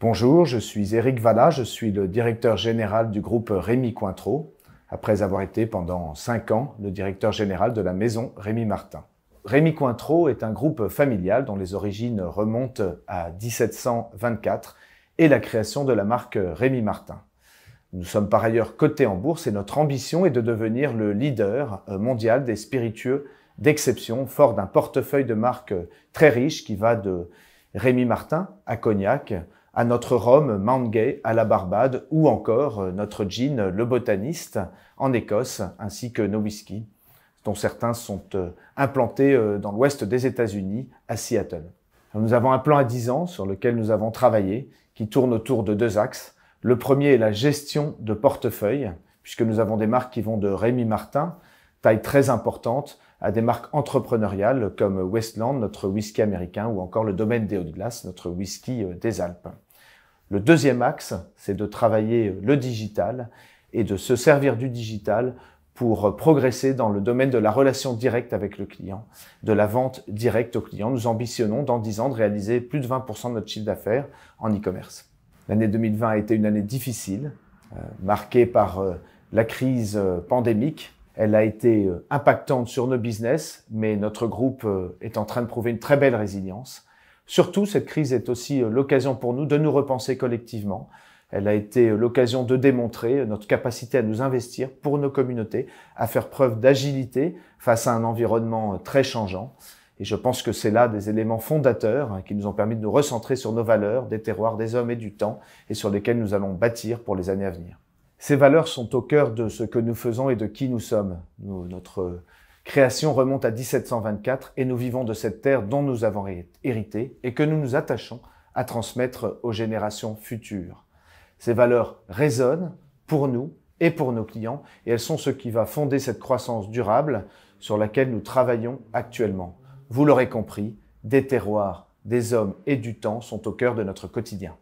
Bonjour, je suis Eric Valla, je suis le directeur général du groupe Rémi Cointreau, après avoir été pendant cinq ans le directeur général de la maison Rémi Martin. Rémi Cointreau est un groupe familial dont les origines remontent à 1724 et la création de la marque Rémi Martin. Nous sommes par ailleurs cotés en bourse et notre ambition est de devenir le leader mondial des spiritueux d'exception, fort d'un portefeuille de marques très riche qui va de Rémi Martin à Cognac, à notre rhum Mount Gay à la Barbade ou encore euh, notre gin Le Botaniste en Écosse ainsi que nos whiskies dont certains sont euh, implantés euh, dans l'ouest des États-Unis à Seattle. nous avons un plan à 10 ans sur lequel nous avons travaillé qui tourne autour de deux axes. Le premier est la gestion de portefeuille puisque nous avons des marques qui vont de Rémi Martin, taille très importante, à des marques entrepreneuriales comme Westland, notre whisky américain, ou encore le domaine des Hautes Glaces, notre whisky des Alpes. Le deuxième axe, c'est de travailler le digital et de se servir du digital pour progresser dans le domaine de la relation directe avec le client, de la vente directe au client. Nous ambitionnons dans 10 ans de réaliser plus de 20% de notre chiffre d'affaires en e-commerce. L'année 2020 a été une année difficile, euh, marquée par euh, la crise euh, pandémique. Elle a été impactante sur nos business, mais notre groupe est en train de prouver une très belle résilience. Surtout, cette crise est aussi euh, l'occasion pour nous de nous repenser collectivement. Elle a été euh, l'occasion de démontrer euh, notre capacité à nous investir pour nos communautés, à faire preuve d'agilité face à un environnement très changeant. Et je pense que c'est là des éléments fondateurs hein, qui nous ont permis de nous recentrer sur nos valeurs, des terroirs, des hommes et du temps, et sur lesquels nous allons bâtir pour les années à venir. Ces valeurs sont au cœur de ce que nous faisons et de qui nous sommes. Nous, notre création remonte à 1724 et nous vivons de cette terre dont nous avons hérité et que nous nous attachons à transmettre aux générations futures. Ces valeurs résonnent pour nous et pour nos clients et elles sont ce qui va fonder cette croissance durable sur laquelle nous travaillons actuellement. Vous l'aurez compris, des terroirs, des hommes et du temps sont au cœur de notre quotidien.